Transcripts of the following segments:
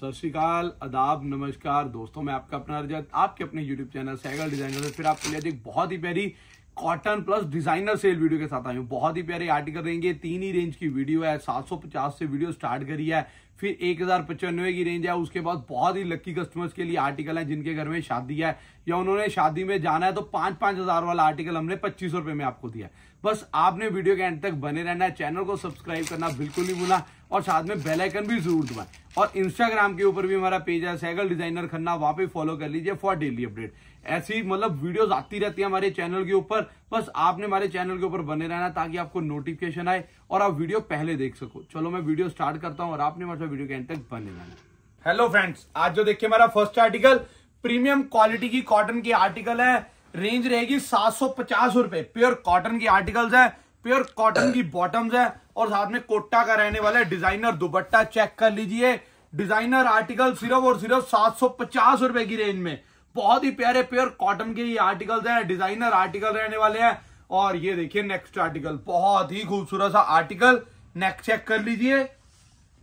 सत श्रीकाल अदाब नमस्कार दोस्तों मैं आपका अपना रजत आपके अपने YouTube चैनल साइकिल डिजाइनर से फिर आपके लिए एक बहुत ही प्यारी cotton plus designer sale video के साथ आई हूँ बहुत ही प्यारे आर्टिकल रहेंगे तीन ही रेंज की वीडियो है 750 से वीडियो स्टार्ट करी है फिर एक हजार पचानवे की रेंज है उसके बाद बहुत ही लकी कस्टमर्स के लिए आर्टिकल है जिनके घर में शादी है या उन्होंने शादी में जाना है तो पांच पांच हजार वाला आर्टिकल हमने पच्चीस रुपए में आपको दिया बस आपने वीडियो के एंड तक बने रहना है चैनल को सब्सक्राइब करना बिल्कुल नहीं भूलना और साथ में बेल आइकन भी जरूर दबाएं और इंस्टाग्राम के ऊपर भी हमारा पेज है सैगल डिजाइनर खन्ना वहां पर फॉलो कर लीजिए फॉर डेली अपडेट ऐसी मतलब वीडियोस आती रहती है हमारे चैनल के ऊपर बस आपने हमारे चैनल के ऊपर बने रहना ताकि आपको नोटिफिकेशन आए और आप वीडियो पहले देख सको चलो मैं वीडियो स्टार्ट करता हूँ और आपने हमारे वीडियो के एंड तक बने रहना हेलो फ्रेंड्स आज जो देखिए हमारा फर्स्ट आर्टिकल प्रीमियम क्वालिटी की कॉटन की आर्टिकल है रेंज रहेगी सात सौ पचास रुपए प्योर कॉटन की आर्टिकल्स है प्योर कॉटन की बॉटम्स है और साथ में कोटा का रहने वाला है डिजाइनर दुबट्टा चेक कर लीजिए डिजाइनर आर्टिकल सिर्फ और सिर्फ सात सौ पचास रुपए की रेंज में बहुत ही प्यारे प्योर कॉटन के ये आर्टिकल्स हैं डिजाइनर आर्टिकल रहने वाले हैं और ये देखिए नेक्स्ट आर्टिकल बहुत ही खूबसूरत सा आर्टिकल नेक चेक कर लीजिए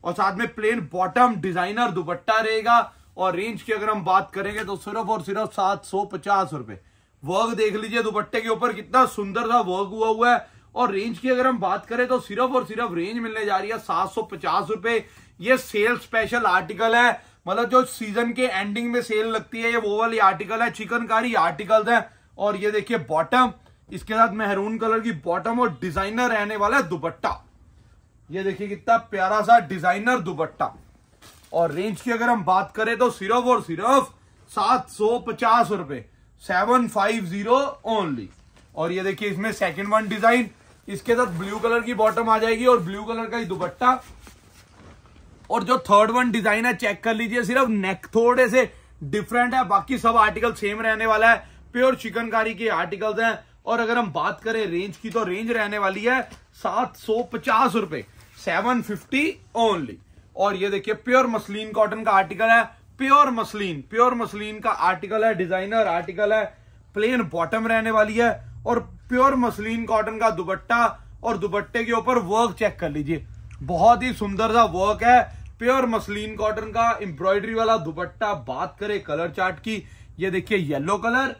और साथ में प्लेन बॉटम डिजाइनर दुपट्टा रहेगा और रेंज की अगर हम बात करेंगे तो सिर्फ और सिर्फ सात सौ पचास रुपए वर्क देख लीजिए दुपट्टे के ऊपर कितना सुंदर सा वर्क हुआ हुआ है और रेंज की अगर हम बात करें तो सिर्फ और सिर्फ रेंज मिलने जा रही है सात सौ पचास रुपए ये सेल स्पेशल आर्टिकल है मतलब जो सीजन के एंडिंग में सेल लगती है ये वो वाली आर्टिकल है चिकनकारी आर्टिकल्स है और ये देखिए बॉटम इसके साथ मेहरून कलर की बॉटम और डिजाइनर रहने वाला है दुपट्टा ये देखिए कितना प्यारा सा डिजाइनर दुपट्टा और रेंज की अगर हम बात करें तो सिर्फ और सिर्फ सात सौ पचास रुपए सेवन फाइव जीरो ओनली और ये देखिए इसमें सेकंड वन डिजाइन इसके साथ ब्लू कलर की बॉटम आ जाएगी और ब्लू कलर का ही दुपट्टा और जो थर्ड वन डिजाइन है चेक कर लीजिए सिर्फ नेक थोड़े से डिफरेंट है बाकी सब आर्टिकल सेम रहने वाला है प्योर चिकनकारी के आर्टिकल्स हैं और अगर हम बात करें रेंज की तो रेंज रहने वाली है सात सौ पचास रुपए सेवन फिफ्टी ओनली और ये देखिए प्योर मसलिन कॉटन का आर्टिकल है प्योर मसलिन प्योर मसलिन का आर्टिकल है डिजाइनर आर्टिकल है प्लेन बॉटम रहने वाली है और प्योर मसलिन कॉटन का दुपट्टा और दुपट्टे के ऊपर वर्क चेक कर लीजिए बहुत ही सुंदर सा वर्क है प्योर मसलिन कॉटन का एम्ब्रॉयडरी वाला दुपट्टा बात करें कलर चार्ट की ये देखिए येलो कलर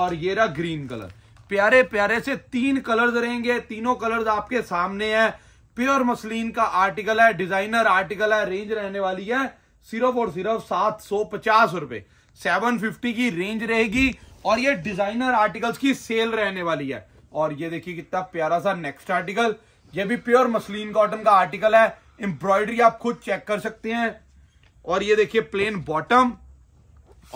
और ये रहा ग्रीन कलर प्यारे प्यारे से तीन कलर्स रहेंगे तीनों कलर्स आपके सामने है प्योर मसलिन का आर्टिकल है डिजाइनर आर्टिकल है रेंज रहने वाली है सिर्फ और सिर्फ सात सौ पचास रुपए सेवन फिफ्टी की रेंज रहेगी और ये डिजाइनर आर्टिकल्स की सेल रहने वाली है और ये देखिए कितना प्यारा सा नेक्स्ट आर्टिकल ये भी प्योर मसलिन कॉटन का आर्टिकल है एम्ब्रॉयडरी आप खुद चेक कर सकते हैं और ये देखिए प्लेन बॉटम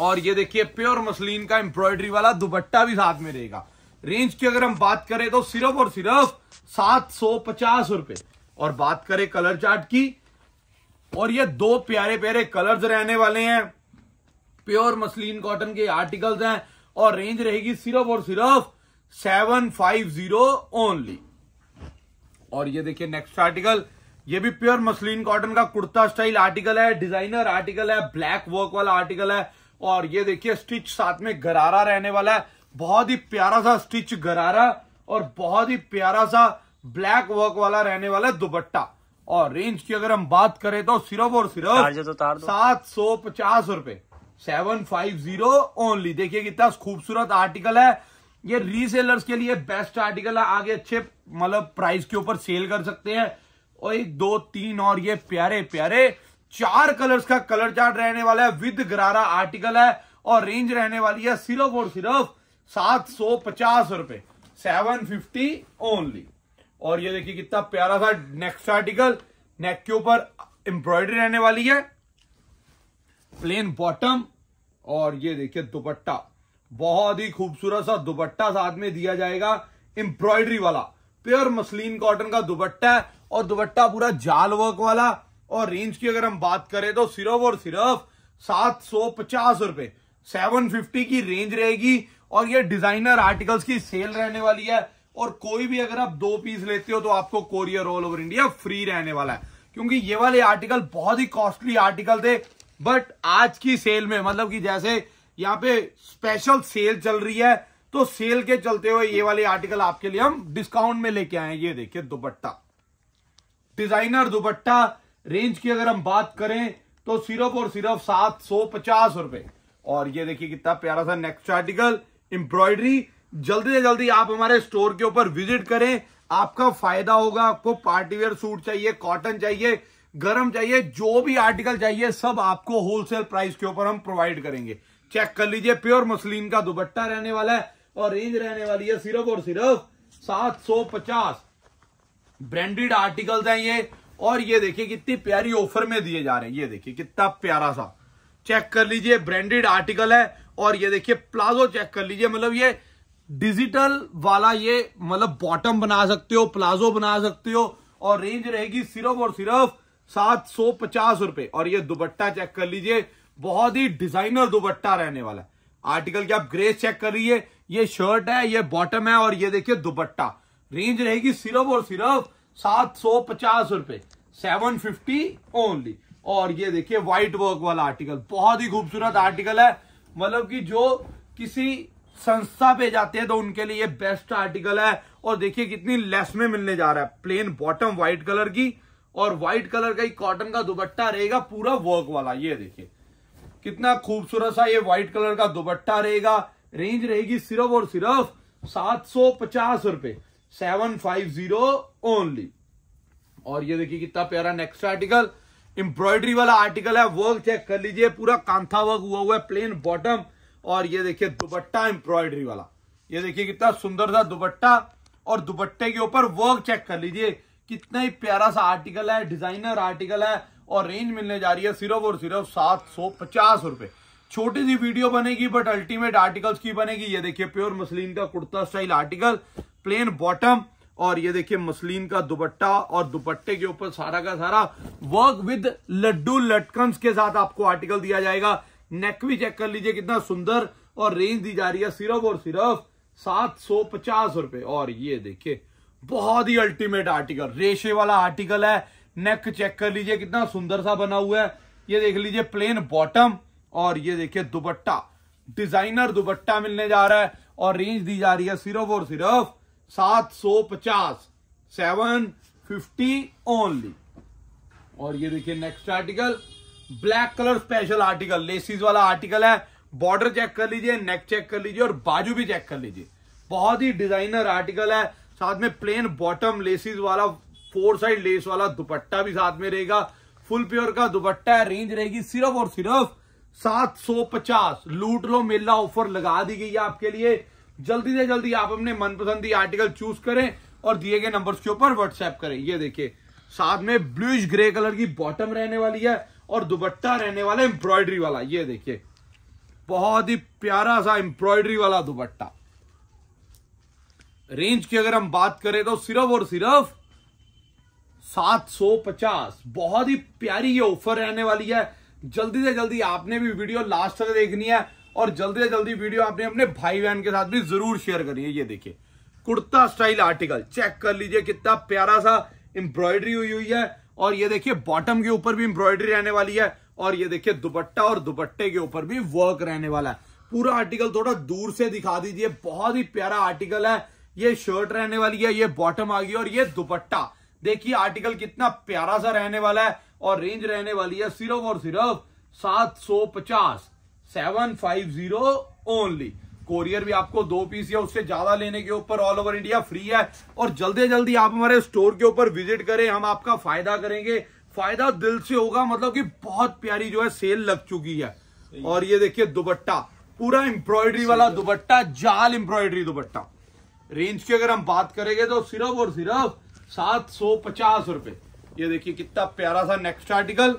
और ये देखिए प्योर मसलिन का एम्ब्रॉयडरी वाला दुबट्टा भी साथ में रहेगा रेंज की अगर हम बात करें तो सिर्फ और सिर्फ सात सौ पचास रुपए और बात करें कलर चार्ट की और ये दो प्यारे प्यारे कलर्स रहने वाले हैं प्योर मसलिन कॉटन के आर्टिकल्स हैं और रेंज रहेगी सिर्फ और सिर्फ सेवन फाइव जीरो ओनली और ये देखिए नेक्स्ट आर्टिकल ये भी प्योर मसलिन कॉटन का कुर्ता स्टाइल आर्टिकल है डिजाइनर आर्टिकल है ब्लैक वर्क वाला आर्टिकल है और ये देखिए स्टिच साथ में गरारा रहने वाला है बहुत ही प्यारा सा स्टिच गरारा और बहुत ही प्यारा सा ब्लैक वर्क वाला रहने वाला है दुपट्टा और रेंज की अगर हम बात करें तो सिर्फ और सिर्फ तो सात सौ पचास रूपए सेवन फाइव जीरो ओनली देखिए कितना खूबसूरत आर्टिकल है ये रीसेलर्स के लिए बेस्ट आर्टिकल है आगे अच्छे मतलब प्राइस के ऊपर सेल कर सकते हैं और एक दो तीन और ये प्यारे प्यारे चार कलर्स का कलर चार्ट रहने वाला है विद गरारा आर्टिकल है और रेंज रहने वाली है सिर्फ और सिर्फ सात सौ पचास रुपए सेवन फिफ्टी ओनली और ये देखिए कितना प्यारा सा नेक्स्ट आर्टिकल नेक के ऊपर एम्ब्रॉयडरी रहने वाली है प्लेन बॉटम और ये देखिए दुपट्टा बहुत ही खूबसूरत सा दुपट्टा साथ में दिया जाएगा एम्ब्रॉयडरी वाला प्योर मसलिन कॉटन का दुपट्टा है और दुपट्टा पूरा जाल वर्क वाला और रेंज की अगर हम बात करें तो सिर्फ और सिर्फ सात सौ पचास रुपए सेवन फिफ्टी की रेंज रहेगी और ये डिजाइनर आर्टिकल्स की सेल रहने वाली है और कोई भी अगर आप दो पीस लेते हो तो आपको courier all over India free रहने वाला है क्योंकि ये वाले आर्टिकल बहुत ही कॉस्टली आर्टिकल थे बट आज की सेल में मतलब कि जैसे यहाँ पे स्पेशल सेल चल रही है तो सेल के चलते हुए ये वाले आर्टिकल आपके लिए हम डिस्काउंट में लेके आए ये देखिए दुपट्टा डिजाइनर दुपट्टा रेंज की अगर हम बात करें तो सिर्फ और सिर्फ सात सौ पचास रुपए और ये देखिए कितना प्यारा सा नेक्स्ट आर्टिकल एम्ब्रॉयडरी जल्दी से जल्दी आप हमारे स्टोर के ऊपर विजिट करें आपका फायदा होगा आपको पार्टीवेयर सूट चाहिए कॉटन चाहिए गरम चाहिए जो भी आर्टिकल चाहिए सब आपको होलसेल प्राइस के ऊपर हम प्रोवाइड करेंगे चेक कर लीजिए प्योर मसलिन का दुपट्टा रहने वाला है और रेंज रहने वाली है सिर्फ और सिर्फ 750 ब्रांडेड आर्टिकल्स हैं ये और ये देखिए कितनी प्यारी ऑफर में दिए जा रहे हैं ये देखिए कितना प्यारा सा चेक कर लीजिए ब्रांडेड आर्टिकल है और ये देखिए प्लाजो चेक कर लीजिए मतलब ये डिजिटल वाला ये मतलब बॉटम बना सकते हो प्लाजो बना सकते हो और रेंज रहेगी सिर्फ और सिर्फ सात सौ पचास रुपए और ये दुपट्टा चेक कर लीजिए बहुत ही डिजाइनर दुपट्टा रहने वाला है आर्टिकल की आप ग्रेस चेक कर रही है ये शर्ट है ये बॉटम है और ये देखिए दुपट्टा रेंज रहेगी सिर्फ और सिर्फ सात सौ पचास रुपए सेवन फिफ्टी ओनली और ये देखिए व्हाइट वर्क वाला आर्टिकल बहुत ही खूबसूरत आर्टिकल है मतलब कि जो किसी संस्था पे जाते हैं तो उनके लिए बेस्ट आर्टिकल है और देखिए कितनी लेस में मिलने जा रहा है प्लेन बॉटम व्हाइट कलर की और व्हाइट कलर का ही कॉटन का दुपट्टा रहेगा पूरा वर्क वाला ये देखिए कितना खूबसूरत सा ये व्हाइट कलर का दुपट्टा रहेगा रेंज रहेगी सिर्फ और सिर्फ सात सौ पचास रुपए सेवन फाइव जीरो ओनली और ये देखिए कितना प्यारा नेक्स्ट आर्टिकल एम्ब्रॉयडरी वाला आर्टिकल है वर्क चेक कर लीजिए पूरा कांथा वर्क हुआ हुआ है प्लेन बॉटम और ये देखिए दुपट्टा एम्ब्रॉयडरी वाला ये देखिए कितना सुंदर सा दुपट्टा और दुपट्टे के ऊपर वर्क चेक कर लीजिए कितना ही प्यारा सा आर्टिकल है डिजाइनर आर्टिकल है और रेंज मिलने जा रही है सिर्फ और सिर्फ सात सौ पचास रुपए छोटी सी वीडियो बनेगी बट अल्टीमेट आर्टिकल्स की बनेगी ये देखिए प्योर मसलिन का kurta style article plain bottom और ये देखिए मसलिन का दुपट्टा और दुपट्टे के ऊपर सारा का सारा वर्क विद लड्डू लटकन के साथ आपको आर्टिकल दिया जाएगा नेक भी चेक कर लीजिए कितना सुंदर और रेंज दी जा रही है सिर्फ और सिर्फ सात सौ पचास रुपए और ये देखिए बहुत ही अल्टीमेट आर्टिकल रेशे वाला आर्टिकल है नेक चेक कर लीजिए कितना सुंदर सा बना हुआ है ये देख लीजिए प्लेन बॉटम और ये देखिए दुपट्टा डिजाइनर दुपट्टा मिलने जा रहा है और रेंज दी जा रही है सिर्फ और सिर्फ सात सौ पचास सेवन फिफ्टी ओनली और ये देखिए next article black colour special article laces वाला आर्टिकल है बॉर्डर चेक कर लीजिए नेक चेक कर लीजिए और बाजू भी चेक कर लीजिए बहुत ही डिजाइनर आर्टिकल है साथ में प्लेन बॉटम लेसिस वाला फोर साइड लेस वाला दुपट्टा भी साथ में रहेगा फुल प्योर का दुपट्टा है रेंज रहेगी सिर्फ और सिर्फ 750 लूट लो मेला ऑफर लगा दी गई है आपके लिए जल्दी से जल्दी आप अपने मनपसंदी आर्टिकल चूज करें और दिए गए नंबर के ऊपर व्हाट्सएप करें ये देखिए साथ में ब्लूश ग्रे कलर की बॉटम रहने वाली है और दुपट्टा रहने वाला एम्ब्रॉयडरी वाला ये देखिए बहुत ही प्यारा सा एम्ब्रॉयडरी वाला दुपट्टा रेंज की अगर हम बात करें तो सिर्फ और सिर्फ 750 बहुत ही प्यारी ये ऑफर रहने वाली है जल्दी से जल्दी आपने भी वीडियो लास्ट तक देखनी है और जल्दी से जल्दी वीडियो आपने अपने भाई बहन के साथ भी जरूर शेयर करनी है ये देखिए कुर्ता स्टाइल आर्टिकल चेक कर लीजिए कितना प्यारा सा एम्ब्रॉयडरी हुई हुई है और ये देखिए बॉटम के ऊपर भी एम्ब्रॉयडरी रहने वाली है और ये देखिए दुपट्टा और दुपट्टे के ऊपर भी वर्क रहने वाला है पूरा आर्टिकल थोड़ा दूर से दिखा दीजिए बहुत ही प्यारा आर्टिकल है ये शर्ट रहने वाली है ये बॉटम आ गई और ये दुपट्टा देखिए आर्टिकल कितना प्यारा सा रहने वाला है और रेंज रहने वाली है सिर्फ और सिर्फ सात सौ पचास seven five zero only courier भी आपको दो पीस या उससे ज्यादा लेने के ऊपर ऑल ओवर इंडिया फ्री है और जल्दी जल्दी आप हमारे स्टोर के ऊपर विजिट करें हम आपका फायदा करेंगे फायदा दिल से होगा मतलब कि बहुत प्यारी जो है सेल लग चुकी है और ये देखिए दुबट्टा पूरा एम्ब्रॉयडरी वाला दुबट्टा जाल एम्ब्रॉयडरी दुबट्टा रेंज की अगर हम बात करेंगे तो सिर्फ और सिर्फ सात सौ पचास रुपए ये देखिए कितना प्यारा सा नेक्स्ट आर्टिकल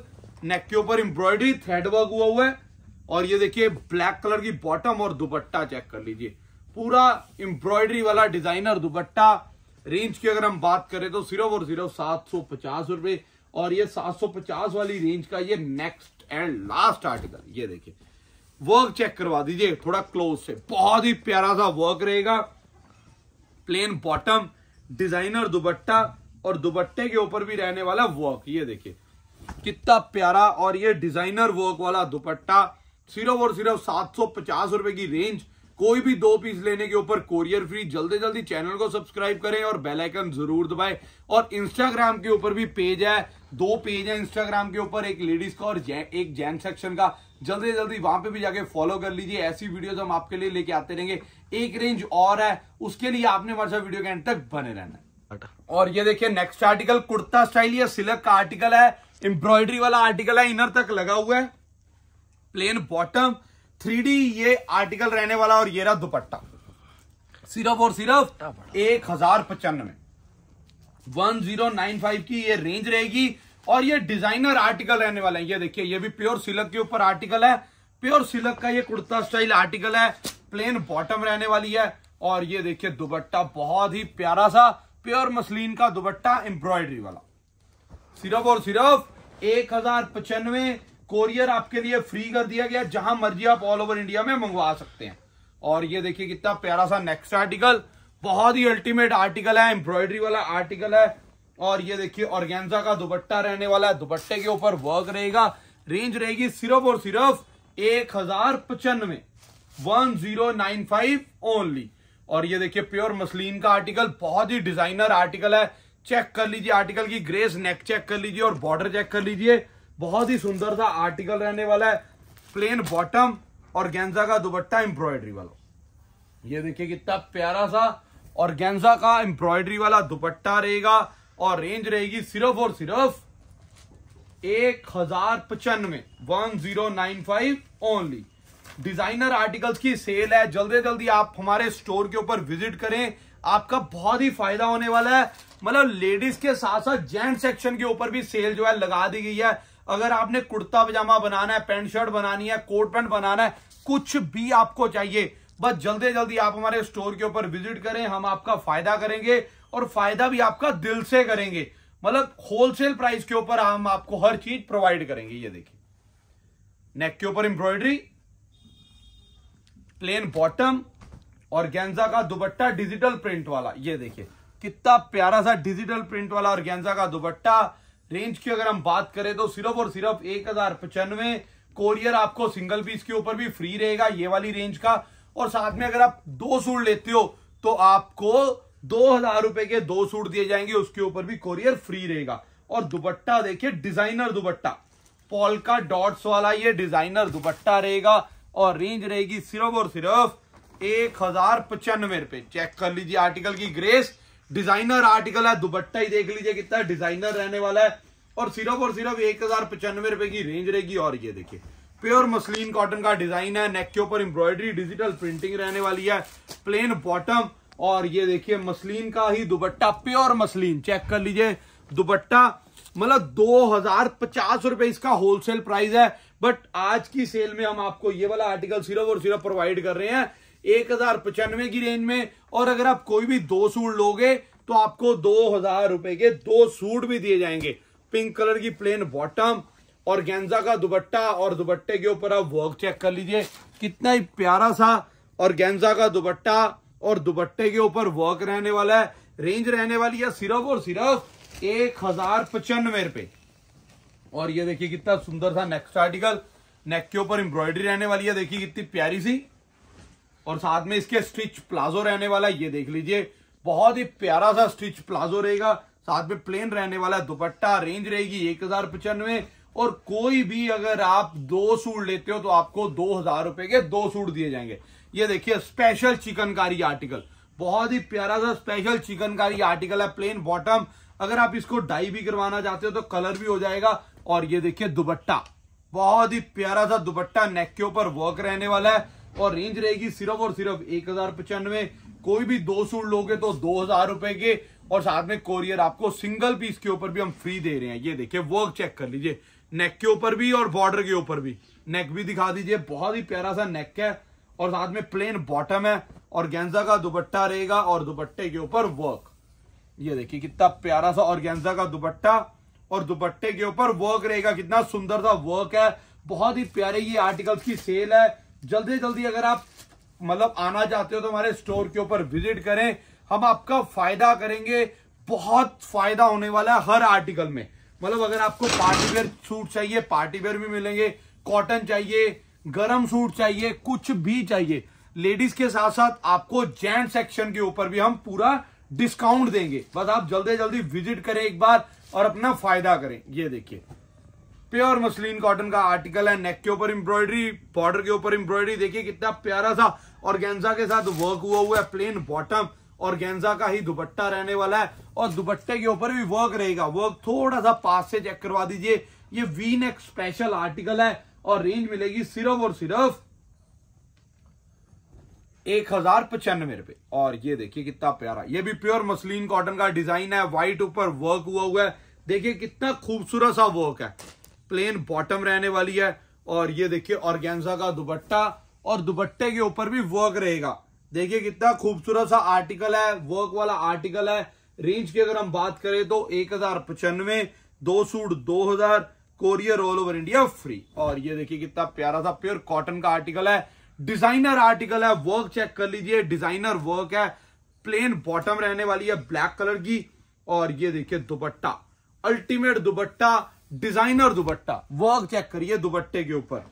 नेक के ऊपर एम्ब्रॉयडरी थ्रेड वर्क हुआ हुआ है और ये देखिए ब्लैक कलर की बॉटम और दुपट्टा चेक कर लीजिए पूरा एम्ब्रॉयडरी वाला डिजाइनर दुपट्टा रेंज की अगर हम बात करें तो सिर्फ और सिर्फ सात सौ पचास रुपए और ये सात सौ पचास वाली रेंज का ये नेक्स्ट एंड लास्ट आर्टिकल ये देखिए वर्क चेक करवा दीजिए थोड़ा क्लोज से बहुत ही प्यारा सा वर्क रहेगा प्लेन बॉटम डिजाइनर दुपट्टा और दुपट्टे के ऊपर भी रहने वाला वर्क ये देखिए कितना प्यारा और ये डिजाइनर वर्क वाला दुपट्टा सिर्फ और सिर्फ सात सौ पचास रुपए की रेंज कोई भी दो पीस लेने के ऊपर कोरियर फ्री जल्दी जल्दी चैनल को सब्सक्राइब करें और बेल आइकन जरूर दबाएं और इंस्टाग्राम के ऊपर भी पेज है दो पेज है इंस्टाग्राम के ऊपर एक लेडीज का और एक जेंट सेक्शन का जल्दी से जल्दी वहां पे भी जाके फॉलो कर लीजिए ऐसी वीडियोस हम आपके लिए लेके आते रहेंगे एक रेंज और है उसके लिए आपने हमारे साथ वीडियो के एंड तक बने रहना है अच्छा। और ये देखिए नेक्स्ट आर्टिकल कुर्ता स्टाइल या सिलक का आर्टिकल है एम्ब्रॉयडरी वाला आर्टिकल है इनर तक लगा हुआ है प्लेन बॉटम थ्री ये आर्टिकल रहने वाला और ये रहा दुपट्टा सिर्फ और सिर्फ एक हजार पचानवे वन जीरो नाइन फाइव की ये रेंज रहेगी और ये डिजाइनर आर्टिकल रहने वाला है ये देखिए ये भी प्योर सिलक के ऊपर आर्टिकल है प्योर सिलक का ये कुर्ता स्टाइल आर्टिकल है प्लेन बॉटम रहने वाली है और ये देखिए दुबट्टा बहुत ही प्यारा सा प्योर मसलिन का दुबट्टा एम्ब्रॉयडरी वाला सिर्फ और सिर्फ एक हजार पचानवे कोरियर आपके लिए फ्री कर दिया गया जहां मर्जी आप ऑल ओवर इंडिया में मंगवा सकते हैं और ये देखिए कितना प्यारा सा नेक्स्ट आर्टिकल बहुत ही अल्टीमेट आर्टिकल है एम्ब्रॉयडरी वाला आर्टिकल है और ये देखिए ऑर्गेन्जा का दुपट्टा रहने वाला है दुपट्टे के ऊपर वर्क रहेगा रेंज रहेगी सिर्फ और सिर्फ एक हजार पचानवे one zero nine five only और ये देखिए प्योर मसलिन का आर्टिकल बहुत ही डिजाइनर आर्टिकल है चेक कर लीजिए आर्टिकल की ग्रेस नेक चेक कर लीजिए और बॉर्डर चेक कर लीजिए बहुत ही सुंदर सा आर्टिकल रहने वाला है प्लेन बॉटम और गेंजा का दुपट्टा एम्ब्रॉयडरी वाला ये देखिए कितना प्यारा सा और गेंजा का एम्ब्रॉयडरी वाला दुपट्टा रहेगा और रेंज रहेगी सिर्फ और सिर्फ एक हजार पचानवे one zero nine five only designer articles की सेल है जल्दी जल्दी आप हमारे स्टोर के ऊपर विजिट करें आपका बहुत ही फायदा होने वाला है मतलब लेडीज के साथ साथ जेंट सेक्शन के ऊपर भी सेल जो है लगा दी गई है अगर आपने कुर्ता पजामा बनाना है पैंट शर्ट बनानी है कोट पैंट बनाना है कुछ भी आपको चाहिए बस जल्दी जल्दी आप हमारे स्टोर के ऊपर विजिट करें हम आपका फायदा करेंगे और फायदा भी आपका दिल से करेंगे मतलब होलसेल प्राइस के ऊपर हम आपको हर चीज प्रोवाइड करेंगे ये देखिए नेक के ऊपर एम्ब्रॉयडरी प्लेन बॉटम और गेंजा का दुबट्टा डिजिटल प्रिंट वाला ये देखिए कितना प्यारा सा डिजिटल प्रिंट वाला और गेंजा का दुबट्टा रेंज की अगर हम बात करें तो सिर्फ और सिर्फ एक हजार पचानवे कोरियर आपको सिंगल पीस के ऊपर भी फ्री रहेगा ये वाली रेंज का और साथ में अगर आप दो सूट लेते हो तो आपको दो हजार रुपए के दो सूट दिए जाएंगे उसके ऊपर भी कोरियर फ्री रहेगा और दुपट्टा देखिए डिजाइनर दुपट्टा पॉलका डॉट्स वाला ये डिजाइनर दुपट्टा रहेगा और रेंज रहेगी सिर्फ और सिर्फ एक हजार पचानवे रुपए चेक कर लीजिए आर्टिकल की ग्रेस डिजाइनर आर्टिकल है दुपट्टा ही देख लीजिए कितना डिजाइनर रहने वाला है और सिर्फ और सिर्फ एक हजार पचानवे रुपए की रेंज रहेगी और ये देखिए प्योर मसलिन कॉटन का डिजाइन है नेक के ऊपर एम्ब्रॉयडरी डिजिटल प्रिंटिंग रहने वाली है प्लेन बॉटम और ये देखिए मसलिन का ही दुबट्टा प्योर मसलिन चेक कर लीजिए दुबट्टा मतलब दो हजार पचास रुपए इसका होलसेल प्राइस है बट आज की सेल में हम आपको ये वाला आर्टिकल सिर्फ और सिर्फ प्रोवाइड कर रहे हैं एक हजार पचानवे की रेंज में और अगर आप कोई भी दो सूट लोगे तो आपको दो हजार रुपए के दो सूट भी दिए जाएंगे पिंक कलर की प्लेन बॉटम और गेंजा का दुबट्टा और दुबट्टे के ऊपर आप वर्क चेक कर लीजिए कितना ही प्यारा सा और गेंजा का दुबट्टा और दुपट्टे के ऊपर वर्क रहने वाला है रेंज रहने वाली है सिर्फ और सिर्फ एक हजार पचानवे रुपए और ये देखिए कितना सुंदर था नेक्स्ट आर्टिकल नेक के ऊपर एम्ब्रॉयडरी रहने वाली है देखिए कितनी प्यारी सी और साथ में इसके स्टिच प्लाजो रहने वाला है ये देख लीजिए बहुत ही प्यारा सा स्टिच प्लाजो रहेगा साथ में प्लेन रहने वाला है दुपट्टा रेंज रहेगी एक हजार पचानवे और कोई भी अगर आप दो सूट लेते हो तो आपको दो हजार रुपए के दो सूट दिए जाएंगे ये देखिए स्पेशल चिकनकारी आर्टिकल बहुत ही प्यारा सा स्पेशल चिकनकारी आर्टिकल है प्लेन बॉटम अगर आप इसको डाई भी करवाना चाहते हो तो कलर भी हो जाएगा और ये देखिए दुपट्टा बहुत ही प्यारा सा दुपट्टा नेक के ऊपर वर्क रहने वाला है और रेंज रहेगी सिर्फ और सिर्फ एक हजार पचानवे कोई भी दो सूट लोगे तो दो हजार रुपए के और साथ में कोरियर आपको सिंगल पीस के ऊपर भी हम फ्री दे रहे हैं ये देखिए वर्क चेक कर लीजिए नेक के ऊपर भी और बॉर्डर के ऊपर भी नेक भी दिखा दीजिए बहुत ही प्यारा सा नेक है और साथ में प्लेन बॉटम है और गेंजा का दुपट्टा रहेगा और दुपट्टे के ऊपर वर्क ये देखिए कितना प्यारा सा और गेंजा का दुपट्टा और दुपट्टे के ऊपर वर्क रहेगा कितना सुंदर सा वर्क है बहुत ही प्यारे ये आर्टिकल्स की सेल है जल्दी जल्दी अगर आप मतलब आना चाहते हो तो हमारे स्टोर के ऊपर विजिट करें हम आपका फायदा करेंगे बहुत फायदा होने वाला है हर आर्टिकल में मतलब अगर आपको पार्टीवेयर सूट चाहिए पार्टीवेयर भी मिलेंगे कॉटन चाहिए गर्म सूट चाहिए कुछ भी चाहिए लेडीज के साथ साथ आपको जेंट सेक्शन के ऊपर भी हम पूरा डिस्काउंट देंगे बस आप जल्दी जल्दी विजिट करें एक बार और अपना फायदा करें ये देखिए प्योर मसलिन कॉटन का आर्टिकल है नेक के ऊपर एम्ब्रॉयडरी बॉर्डर के ऊपर एम्ब्रॉयडरी देखिए कितना प्यारा सा और गेंजा के साथ वर्क हुआ हुआ है प्लेन बॉटम और गेंजा का ही दुपट्टा रहने वाला है और दुपट्टे के ऊपर भी वर्क रहेगा वर्क थोड़ा सा पास से चेक करवा दीजिए ये वी नेक स्पेशल आर्टिकल है और रेंज मिलेगी सिर्फ और सिर्फ एक हजार पचानवे रुपए और ये देखिए कितना प्यारा ये भी प्योर मसलिन कॉटन का डिजाइन है व्हाइट ऊपर वर्क हुआ हुआ है देखिए कितना खूबसूरत सा वर्क है प्लेन बॉटम रहने वाली है और ये देखिए ऑर्गेंजा का दुपट्टा और दुपट्टे के ऊपर भी वर्क रहेगा देखिए कितना खूबसूरत सा आर्टिकल है वर्क वाला आर्टिकल है रेंज की अगर हम बात करें तो एक हजार पचानवे दो सूट दो हजार courier all over India free और ये देखिए कितना प्यारा सा प्योर कॉटन का आर्टिकल है डिजाइनर आर्टिकल है वर्क चेक कर लीजिए डिजाइनर वर्क है प्लेन बॉटम रहने वाली है ब्लैक कलर की और ये देखिए dupatta ultimate dupatta designer dupatta work check करिए दुपट्टे के ऊपर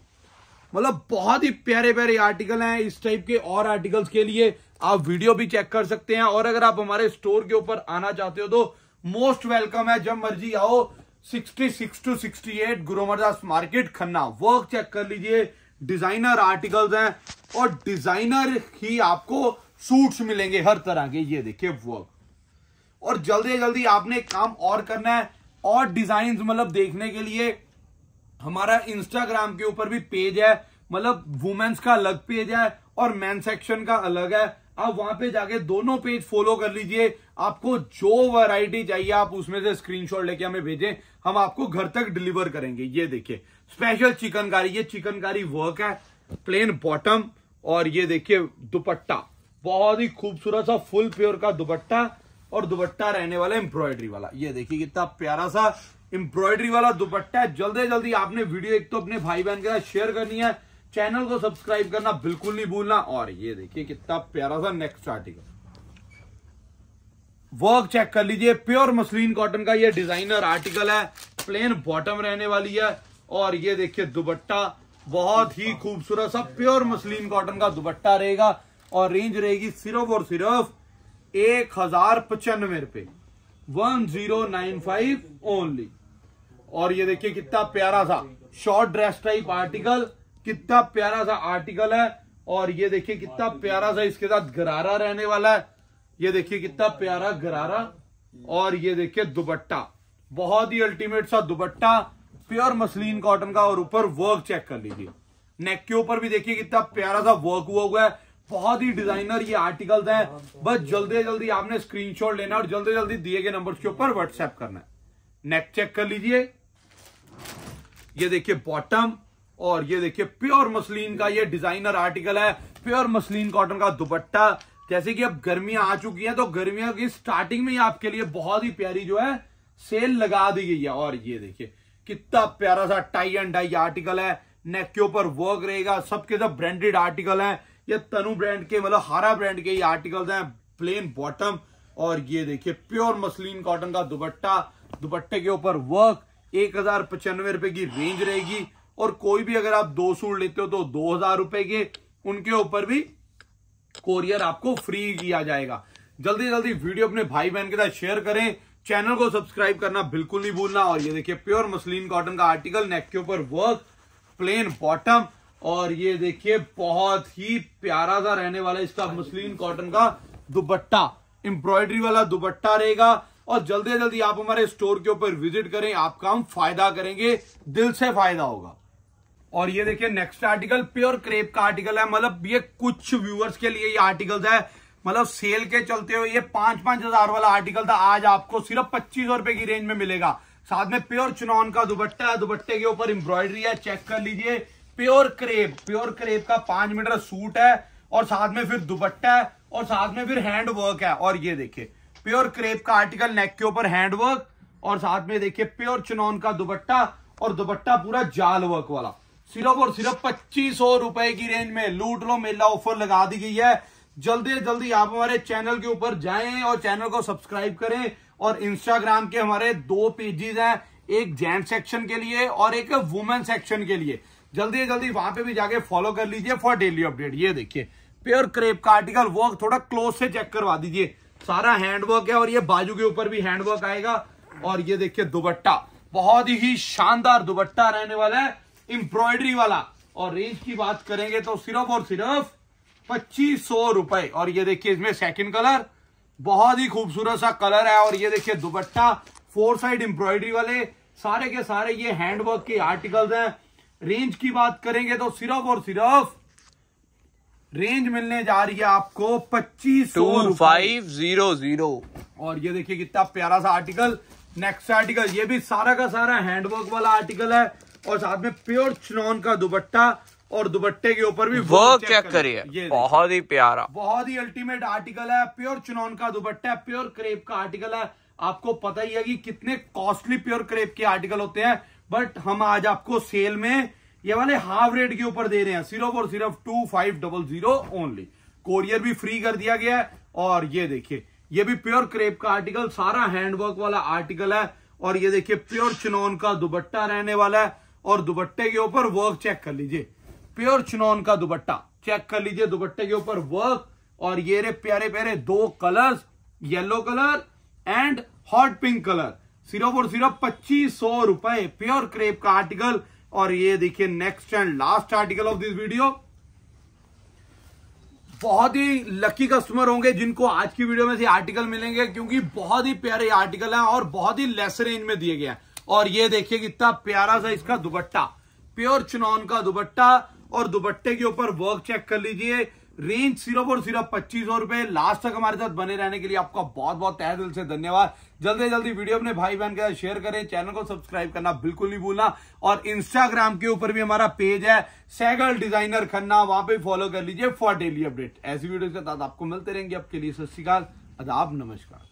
मतलब बहुत ही प्यारे प्यारे आर्टिकल हैं इस टाइप के और आर्टिकल्स के लिए आप वीडियो भी चेक कर सकते हैं और अगर आप हमारे स्टोर के ऊपर आना चाहते हो तो मोस्ट वेलकम है जब मर्जी आओ 66 two 68 Guru Amardas market Khanna work check कर लीजिए डिजाइनर आर्टिकल्स हैं और डिजाइनर ही आपको सूट्स मिलेंगे हर तरह के ये देखिए वर्क और जल्दी जल्दी आपने एक काम और करना है और डिजाइन मतलब देखने के लिए हमारा इंस्टाग्राम के ऊपर भी पेज है मतलब वुमेन्स का अलग पेज है और मैन सेक्शन का अलग है आप वहां पे जाके दोनों पेज फॉलो कर लीजिए आपको जो वैरायटी चाहिए आप उसमें से स्क्रीनशॉट लेके हमें भेजें हम आपको घर तक डिलीवर करेंगे ये देखिए स्पेशल चिकनकारी ये चिकनकारी वर्क है प्लेन बॉटम और ये देखिए दुपट्टा बहुत ही खूबसूरत सा फुल प्योर का दुपट्टा और दुपट्टा रहने वाला एम्ब्रॉयडरी वाला ये देखिए कितना प्यारा सा एम्ब्रॉयडरी वाला दुपट्टा है जल्दी जल्दी आपने वीडियो एक तो अपने भाई बहन के साथ शेयर करनी है चैनल को सब्सक्राइब करना बिल्कुल नहीं भूलना और ये देखिए कितना प्यारा सा नेक्स्ट आर्टिकल वर्क चेक कर लीजिए प्योर मसलिन कॉटन का ये डिजाइनर आर्टिकल है प्लेन बॉटम रहने वाली है और ये देखिए दुबट्टा बहुत ही खूबसूरत सा प्योर मसलिन कॉटन का दुबट्टा रहेगा और रेंज रहेगी सिर्फ और सिर्फ एक हजार पचानवे रुपए one zero nine five only और ये देखिए कितना प्यारा सा शॉर्ट ड्रेस टाइप आर्टिकल कितना प्यारा सा आर्टिकल है और ये देखिए कितना प्यारा सा इसके साथ गरारा रहने वाला है ये देखिए कितना प्यारा गरारा और ये देखिए दुपट्टा बहुत ही अल्टीमेट सा दुपट्टा प्योर मसलिन कॉटन का और ऊपर वर्क चेक कर लीजिए नेक के ऊपर भी देखिए कितना प्यारा सा वर्क हुआ हुआ है बहुत ही डिजाइनर ये आर्टिकल्स हैं बस जल्दी जल्दी आपने स्क्रीनशॉट लेना और जल्दी जल्दी दिए गए नंबर के ऊपर व्हाट्सएप करना है नेक चेक कर लीजिए ये देखिए बॉटम और ये देखिए प्योर मसलिन का ये डिजाइनर आर्टिकल है प्योर मसलिन कॉटन का दुपट्टा जैसे कि अब गर्मियां आ चुकी हैं तो गर्मियों की स्टार्टिंग में ही आपके लिए बहुत ही प्यारी जो है सेल लगा दी गई है और ये देखिए कितना प्यारा सा टाई एंड डाई आर्टिकल है नेक के ऊपर वर्क रहेगा सबके सब ब्रांडेड आर्टिकल है ये तनु ब्रांड के मतलब हारा ब्रांड के ये आर्टिकल है प्लेन बॉटम और ये देखिए प्योर मसलिन कॉटन का दुपट्टा दुपट्टे के ऊपर वर्क एक हजार पचानवे रुपए की रेंज रहेगी और कोई भी अगर आप दो सूट लेते हो तो दो हजार रुपए के उनके ऊपर भी कोरियर आपको फ्री किया जाएगा जल्दी जल्दी वीडियो अपने भाई बहन के साथ शेयर करें चैनल को सब्सक्राइब करना बिल्कुल नहीं भूलना और ये देखिए प्योर मसलिन कॉटन का आर्टिकल नेक के ऊपर वर्क प्लेन बॉटम और ये देखिए बहुत ही प्यारा सा रहने वाला इसका मसलिन कॉटन का दुपट्टा एम्ब्रॉयडरी वाला दुपट्टा रहेगा और जल्दी जल्दी आप हमारे स्टोर के ऊपर विजिट करें आपका हम फायदा करेंगे दिल से फायदा होगा और ये देखिए नेक्स्ट आर्टिकल प्योर क्रेप का आर्टिकल है मतलब ये कुछ व्यूअर्स के लिए ये आर्टिकल है मतलब सेल के चलते हुए ये पांच पांच हजार वाला आर्टिकल था आज आपको सिर्फ पच्चीस सौ रुपए की रेंज में मिलेगा साथ में प्योर चुनौन का दुपट्टा है दुपट्टे के ऊपर एम्ब्रॉयडरी है चेक कर लीजिए प्योर क्रेप प्योर क्रेप का पांच मीटर सूट है और साथ में फिर दुपट्टा है और साथ में फिर हैंड वर्क है और ये देखिए प्योर क्रेप का आर्टिकल नेक के ऊपर हैंड वर्क और साथ में देखिए प्योर चुनौन का दुपट्टा और दुपट्टा पूरा जाल वर्क वाला सिर्फ और सिर्फ पच्चीस सौ रुपए की रेंज में लूट लो मेला ऑफर लगा दी गई है जल्दी से जल्दी आप हमारे चैनल के ऊपर जाएं और चैनल को सब्सक्राइब करें और इंस्टाग्राम के हमारे दो पेजेस हैं एक जेंट सेक्शन के लिए और एक वुमेन सेक्शन के लिए जल्दी से जल्दी वहां पे भी जाके फॉलो कर लीजिए फॉर डेली अपडेट ये देखिए प्योर क्रेप का आर्टिकल वर्क थोड़ा क्लोज से चेक करवा दीजिए सारा हैंडवर्क है और ये बाजू के ऊपर भी हैंडवर्क आएगा और ये देखिए दुबट्टा बहुत ही शानदार दुबट्टा रहने वाला है एम्ब्रॉयडरी वाला और रेंज की बात करेंगे तो सिर्फ और सिर्फ पच्चीस सौ रुपए और ये देखिए इसमें सेकंड कलर बहुत ही खूबसूरत सा कलर है और ये देखिए दुपट्टा फोर साइड एम्ब्रॉयडरी वाले सारे के सारे ये हैंडवर्क के आर्टिकल्स हैं रेंज की बात करेंगे तो सिर्फ और सिर्फ रेंज मिलने जा रही है आपको पच्चीस सौ फाइव जीरो जीरो और ये देखिए कितना प्यारा सा आर्टिकल नेक्स्ट आर्टिकल ये भी सारा का सारा हैंडवर्क वाला आर्टिकल है और साथ में प्योर चुनौन का दुपट्टा और दुपट्टे के ऊपर भी वो चेक करिए बहुत ही प्यारा बहुत ही अल्टीमेट आर्टिकल है प्योर चुनौन का दुपट्टा है प्योर क्रेप का आर्टिकल है आपको पता ही है कि कितने कॉस्टली प्योर क्रेप के आर्टिकल होते हैं बट हम आज आपको सेल में ये वाले हाफ रेट के ऊपर दे रहे हैं सिर्फ और सिर्फ two five double zero only courier भी फ्री कर दिया गया है और ये देखिए ये भी प्योर क्रेप का आर्टिकल सारा हैंडवर्क वाला आर्टिकल है और ये देखिए प्योर चुनौन का दुबट्टा रहने वाला है और दुपट्टे के ऊपर वर्क चेक कर लीजिए प्योर चुनौन का दुपट्टा चेक कर लीजिए दुपट्टे के ऊपर वर्क और ये रे प्यारे प्यारे दो colours yellow colour and hot pink colour सिर्फ और सिर्फ पच्चीस सौ रुपए प्योर क्रेप का आर्टिकल और ये देखिए next and last article of this video बहुत ही लकी कस्टमर होंगे जिनको आज की वीडियो में से आर्टिकल मिलेंगे क्योंकि बहुत ही प्यारे आर्टिकल हैं और बहुत ही लेस रेंज में दिए गए हैं और ये देखिए कितना प्यारा सा इसका दुपट्टा प्योर चुनौन का दुपट्टा और दुपट्टे के ऊपर वर्क चेक कर लीजिए रेंज सिर्फ और सिर्फ पच्चीस सौ रुपए लास्ट तक हमारे साथ बने रहने के लिए आपका बहुत बहुत तह दिल से धन्यवाद जल्दी से जल्दी वीडियो अपने भाई बहन के साथ शेयर करें चैनल को सब्सक्राइब करना बिल्कुल नहीं भूलना और इंस्टाग्राम के ऊपर भी हमारा पेज है सैगल डिजाइनर खन्ना वहां पे फॉलो कर लीजिए फॉर डेली अपडेट ऐसी वीडियो के साथ आपको मिलते रहेंगे आपके लिए सत श्रीकाल अदाब नमस्कार